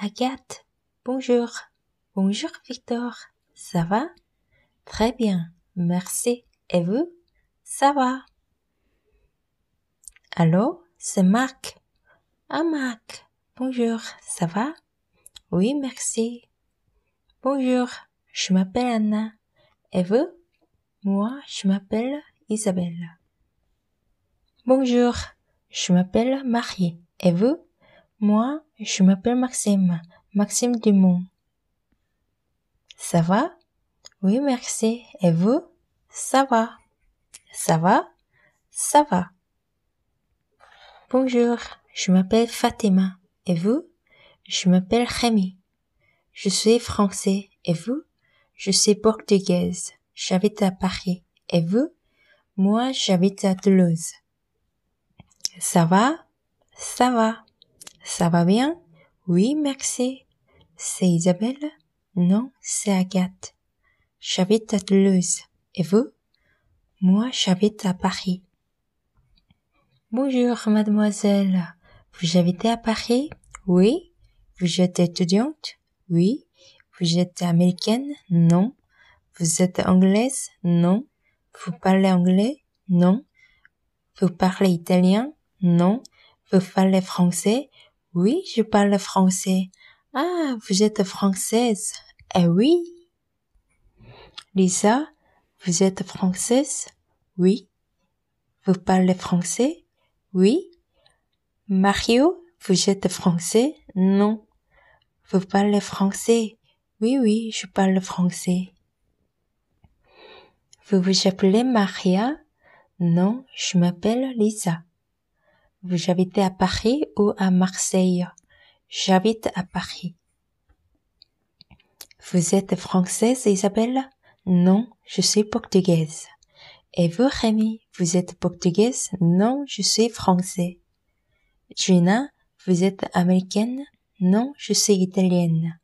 Agathe, bonjour. Bonjour Victor, ça va Très bien, merci. Et vous Ça va Allô, c'est Marc. Ah Marc, bonjour, ça va Oui, merci. Bonjour, je m'appelle Anna. Et vous Moi, je m'appelle Isabelle. Bonjour, je m'appelle Marie. Et vous moi, je m'appelle Maxime, Maxime Dumont. Ça va Oui, merci. Et vous Ça va. Ça va Ça va. Bonjour, je m'appelle Fatima. Et vous Je m'appelle Rémi. Je suis français. Et vous Je suis portugaise. J'habite à Paris. Et vous Moi, j'habite à Toulouse. Ça va Ça va. Ça va bien? Oui, merci. C'est Isabelle? Non, c'est Agathe. J'habite à Toulouse. Et vous? Moi, j'habite à Paris. Bonjour, mademoiselle. Vous habitez à Paris? Oui. Vous êtes étudiante? Oui. Vous êtes américaine? Non. Vous êtes anglaise? Non. Vous parlez anglais? Non. Vous parlez italien? Non. Vous parlez français? Oui, je parle français. Ah, vous êtes française. Eh oui. Lisa, vous êtes française? Oui. Vous parlez français? Oui. Mario, vous êtes français? Non. Vous parlez français? Oui, oui, je parle français. Vous vous appelez Maria? Non, je m'appelle Lisa. Vous habitez à Paris ou à Marseille. J'habite à Paris. Vous êtes française, Isabelle? Non, je suis portugaise. Et vous, Rémi, vous êtes portugaise? Non, je suis français. Gina, vous êtes américaine? Non, je suis italienne.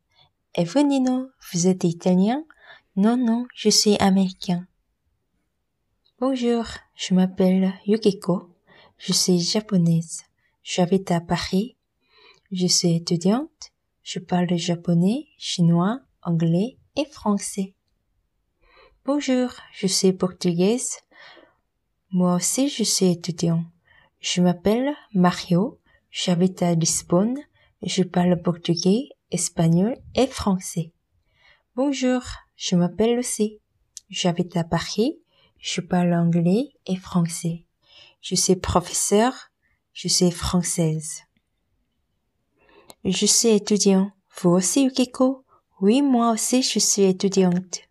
Et vous, Nino, vous êtes italien? Non, non, je suis américain. Bonjour, je m'appelle Yukiko. Je suis japonaise. J'habite à Paris. Je suis étudiante. Je parle japonais, chinois, anglais et français. Bonjour, je suis portugaise. Moi aussi, je suis étudiante. Je m'appelle Mario. J'habite à Lisbonne. Je parle portugais, espagnol et français. Bonjour, je m'appelle Lucie. J'habite à Paris. Je parle anglais et français. Je suis professeur. Je suis française. Je suis étudiant. Vous aussi, Yukiko? Oui, moi aussi, je suis étudiante.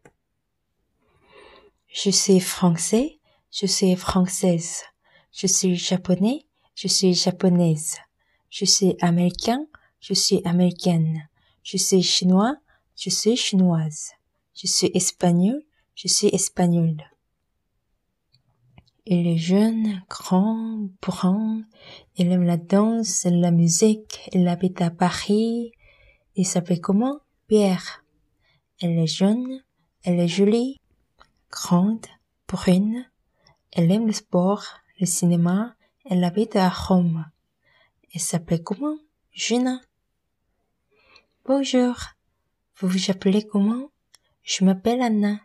Je suis français. Je suis française. Je suis japonais. Je suis japonaise. Je suis américain. Je suis américaine. Je suis chinois. Je suis chinoise. Je suis espagnol. Je suis espagnole. Il est jeune, grand, brun. Il aime la danse, la musique. Il habite à Paris. Il s'appelle comment? Pierre. Elle est jeune. Elle est jolie. Grande, brune. Elle aime le sport, le cinéma. Elle habite à Rome. Elle s'appelle comment? Gina. Bonjour. Vous vous appelez comment? Je m'appelle Anna.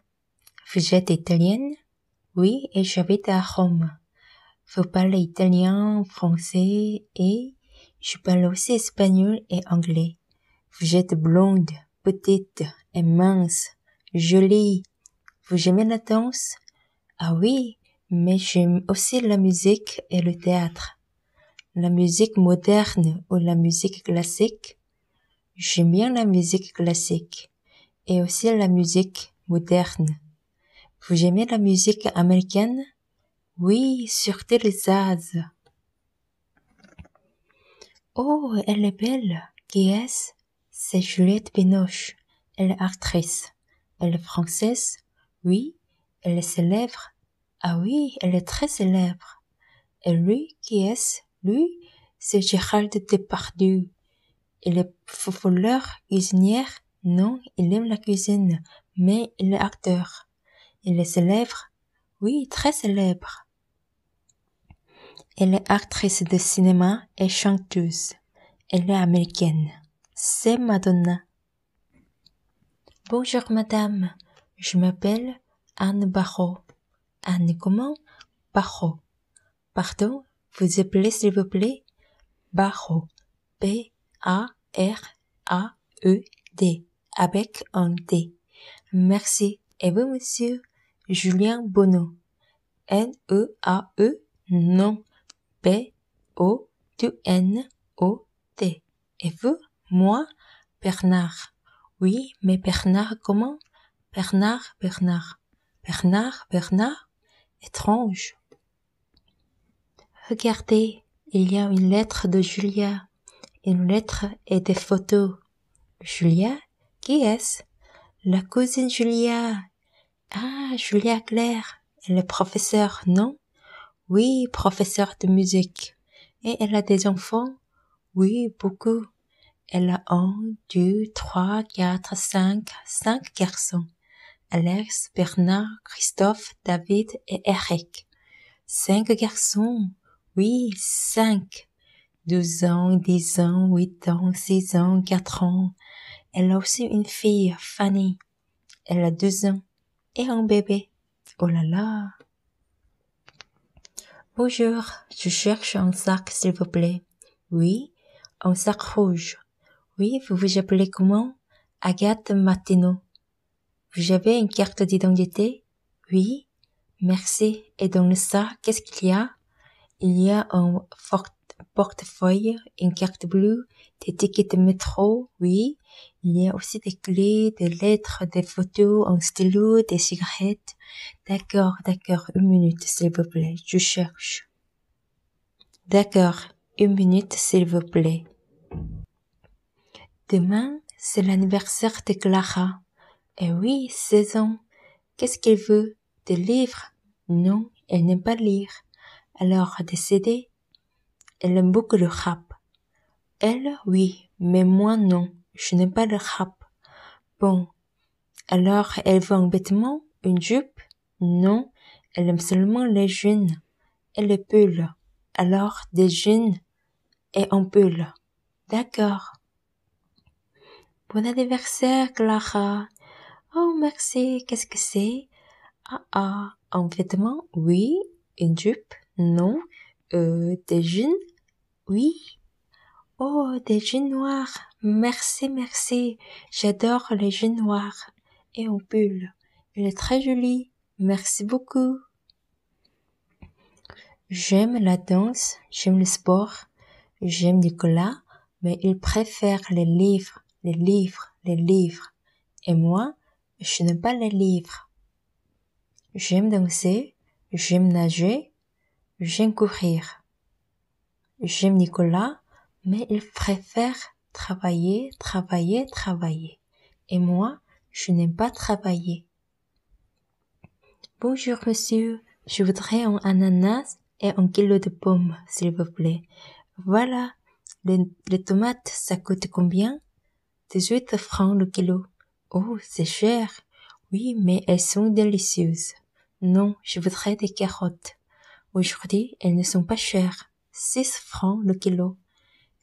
Vous êtes italienne? Oui, et j'habite à Rome. Vous parlez italien, français et je parle aussi espagnol et anglais. Vous êtes blonde, petite et mince, jolie. Vous aimez la danse? Ah oui, mais j'aime aussi la musique et le théâtre. La musique moderne ou la musique classique. J'aime bien la musique classique et aussi la musique moderne. Vous aimez la musique américaine? Oui, surtout les jazz. Oh, elle est belle. Qui est-ce? C'est Juliette Binoche. Elle est actrice. Elle est française? Oui. Elle est célèbre? Ah oui, elle est très célèbre. Et lui, qui est-ce? Lui, c'est Gérald Depardieu. Il est footballeur, cuisinière. Non, il aime la cuisine, mais il est acteur. « Elle est célèbre, oui, très célèbre. Elle est actrice de cinéma et chanteuse. Elle est américaine. C'est Madonna. Bonjour madame, je m'appelle Anne Barrault. Anne comment Barrault. Pardon, vous appelez s'il vous plaît Barrault. B-A-R-A-E-D. Avec un D. Merci. Et vous monsieur Julien Bono N-E-A-E, non. B-O-N-O-T. Et vous, moi, Bernard. Oui, mais Bernard comment Bernard, Bernard. Bernard, Bernard. Étrange. Regardez, il y a une lettre de Julia, une lettre et des photos. Julia, qui est-ce La cousine Julia, ah, Julia Claire, elle est professeure, non Oui, professeure de musique. Et elle a des enfants Oui, beaucoup. Elle a un, deux, trois, quatre, cinq, cinq garçons. Alex, Bernard, Christophe, David et Eric. Cinq garçons. Oui, cinq. Douze ans, dix ans, huit ans, six ans, quatre ans. Elle a aussi une fille, Fanny. Elle a deux ans et un bébé. Oh là là. Bonjour, je cherche un sac s'il vous plaît. Oui, un sac rouge. Oui, vous vous appelez comment? Agathe Martineau. Vous avez une carte d'identité? Oui. Merci. Et dans le sac, qu'est-ce qu'il y a? Il y a un portefeuille, une carte bleue, des tickets de métro, oui, il y a aussi des clés, des lettres, des photos, un stylo, des cigarettes. D'accord, d'accord, une minute, s'il vous plaît, je cherche. D'accord, une minute, s'il vous plaît. Demain, c'est l'anniversaire de Clara. Eh oui, 16 ans. Qu'est-ce qu'elle veut? Des livres? Non, elle n'aime pas lire. Alors, des CD? Elle aime beaucoup le rap. Elle, oui, mais moi, non. Je n'aime pas le rap. Bon. Alors, elle veut un vêtement, une jupe? Non. Elle aime seulement les jeans et les pulls. Alors, des jeans et un pull. D'accord. Bon anniversaire, Clara. Oh, merci. Qu'est-ce que c'est? Ah, ah. Un vêtement? Oui. Une jupe? Non. Euh, des jeans? Oui. Oh, des jeans noirs. Merci, merci. J'adore les jeux noirs. Et en pull. Il est très joli. Merci beaucoup. J'aime la danse, j'aime le sport, j'aime Nicolas, mais il préfère les livres, les livres, les livres. Et moi, je n'aime pas les livres. J'aime danser, j'aime nager, j'aime courir. J'aime Nicolas, mais il préfère travailler, travailler, travailler. Et moi, je n'aime pas travailler. Bonjour monsieur, je voudrais un ananas et un kilo de pommes, s'il vous plaît. Voilà, les, tomates, ça coûte combien 18 francs le kilo. Oh, c'est cher. Oui, mais elles sont délicieuses. Non, je voudrais des carottes. Aujourd'hui, elles ne sont pas chères. 6 francs le kilo.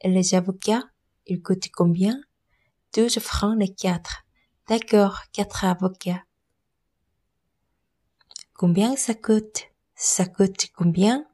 Et les avocats il coûte combien? Douze francs les quatre. D'accord, quatre avocats. Combien ça coûte? Ça coûte combien?